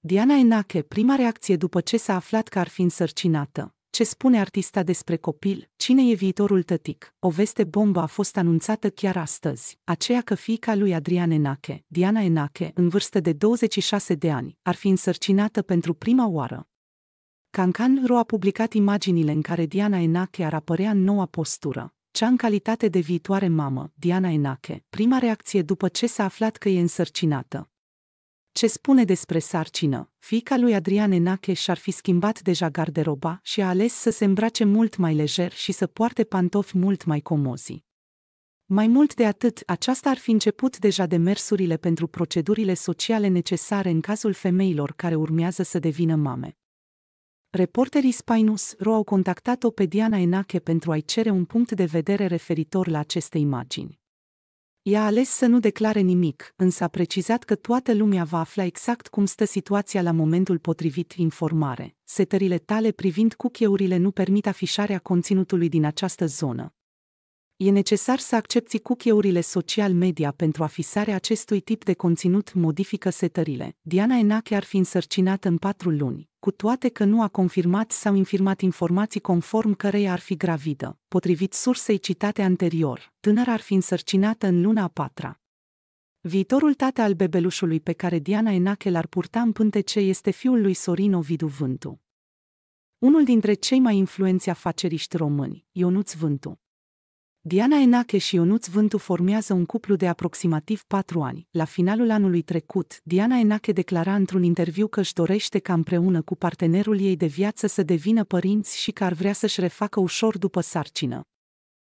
Diana Enache, prima reacție după ce s-a aflat că ar fi însărcinată. Ce spune artista despre copil? Cine e viitorul tătic? O veste bombă a fost anunțată chiar astăzi, aceea că fiica lui Adrian Enache, Diana Enache, în vârstă de 26 de ani, ar fi însărcinată pentru prima oară. Cancan Ro a publicat imaginile în care Diana Enache ar apărea în noua postură, cea în calitate de viitoare mamă, Diana Enache, prima reacție după ce s-a aflat că e însărcinată. Ce spune despre sarcină? Fica lui Adrian Enache și-ar fi schimbat deja garderoba și a ales să se îmbrace mult mai lejer și să poarte pantofi mult mai comozi. Mai mult de atât, aceasta ar fi început deja demersurile pentru procedurile sociale necesare în cazul femeilor care urmează să devină mame. Reporterii Ro au contactat-o pe Diana Enache pentru a-i cere un punct de vedere referitor la aceste imagini. Ea a ales să nu declare nimic, însă a precizat că toată lumea va afla exact cum stă situația la momentul potrivit informare. Setările tale privind cucheurile nu permit afișarea conținutului din această zonă. E necesar să accepti cucheurile social media pentru afisarea acestui tip de conținut modifică setările. Diana Enache ar fi însărcinată în patru luni, cu toate că nu a confirmat sau infirmat informații conform căreia ar fi gravidă, potrivit sursei citate anterior. Tânăra ar fi însărcinată în luna a patra. Viitorul tată al bebelușului pe care Diana Enache l-ar purta în pântece este fiul lui Sorin Ovidu Vântu. Unul dintre cei mai influenți afaceriști români, Ionuț Vântu, Diana Enache și Ionuț Vântu formează un cuplu de aproximativ patru ani. La finalul anului trecut, Diana Enache declara într-un interviu că își dorește ca împreună cu partenerul ei de viață să devină părinți și că ar vrea să-și refacă ușor după sarcină.